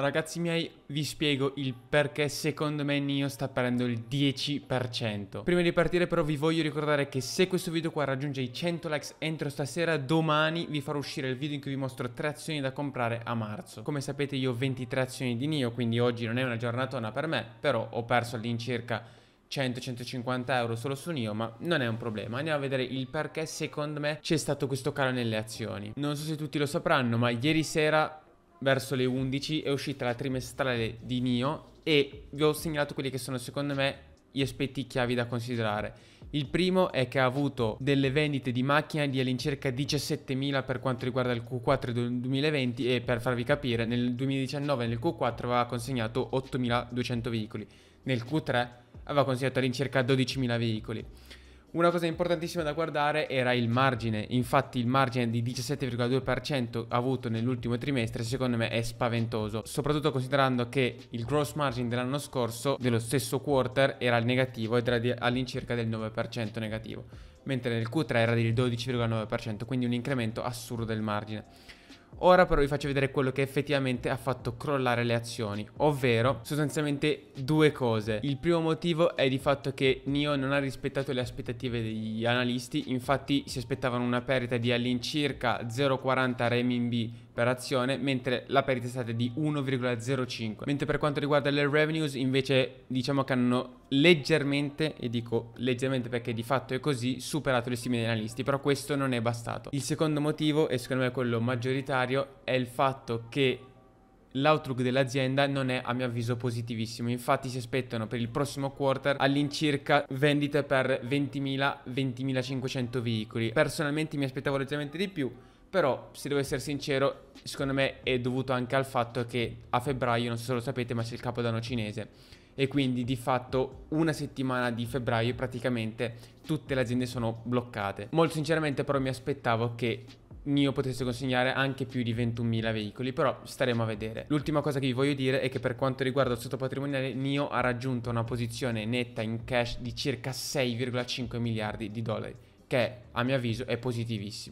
Ragazzi miei, vi spiego il perché secondo me Nio sta perdendo il 10%. Prima di partire però vi voglio ricordare che se questo video qua raggiunge i 100 likes entro stasera, domani vi farò uscire il video in cui vi mostro 3 azioni da comprare a marzo. Come sapete io ho 23 azioni di Nio, quindi oggi non è una giornatona per me, però ho perso all'incirca 100-150 euro solo su Nio, ma non è un problema. Andiamo a vedere il perché secondo me c'è stato questo calo nelle azioni. Non so se tutti lo sapranno, ma ieri sera verso le 11 è uscita la trimestrale di Nio e vi ho segnalato quelli che sono secondo me gli aspetti chiavi da considerare. Il primo è che ha avuto delle vendite di macchina di all'incirca 17.000 per quanto riguarda il Q4 del 2020 e per farvi capire nel 2019 nel Q4 aveva consegnato 8.200 veicoli, nel Q3 aveva consegnato all'incirca 12.000 veicoli. Una cosa importantissima da guardare era il margine, infatti il margine di 17,2% avuto nell'ultimo trimestre secondo me è spaventoso, soprattutto considerando che il gross margin dell'anno scorso, dello stesso quarter, era negativo ed era all'incirca del 9% negativo, mentre nel Q3 era del 12,9%, quindi un incremento assurdo del margine. Ora però vi faccio vedere quello che effettivamente ha fatto crollare le azioni, ovvero sostanzialmente due cose. Il primo motivo è di fatto che Nio non ha rispettato le aspettative degli analisti, infatti si aspettavano una perdita di all'incirca 0,40 renminbi per azione, mentre la perdita è stata di 1,05. Mentre per quanto riguarda le revenues invece diciamo che hanno leggermente, e dico leggermente perché di fatto è così, superato le stime degli analisti, però questo non è bastato. Il secondo motivo, e secondo me quello maggioritario, è il fatto che l'outlook dell'azienda non è a mio avviso positivissimo, infatti si aspettano per il prossimo quarter all'incirca vendite per 20.000-20.500 veicoli. Personalmente mi aspettavo leggermente di più, però se devo essere sincero secondo me è dovuto anche al fatto che a febbraio, non so se lo sapete, ma c'è il capodanno cinese e quindi di fatto una settimana di febbraio praticamente tutte le aziende sono bloccate. Molto sinceramente però mi aspettavo che io potesse consegnare anche più di 21.000 veicoli, però staremo a vedere. L'ultima cosa che vi voglio dire è che per quanto riguarda il sottopatrimoniale, NIO ha raggiunto una posizione netta in cash di circa 6,5 miliardi di dollari, che a mio avviso è positivissimo.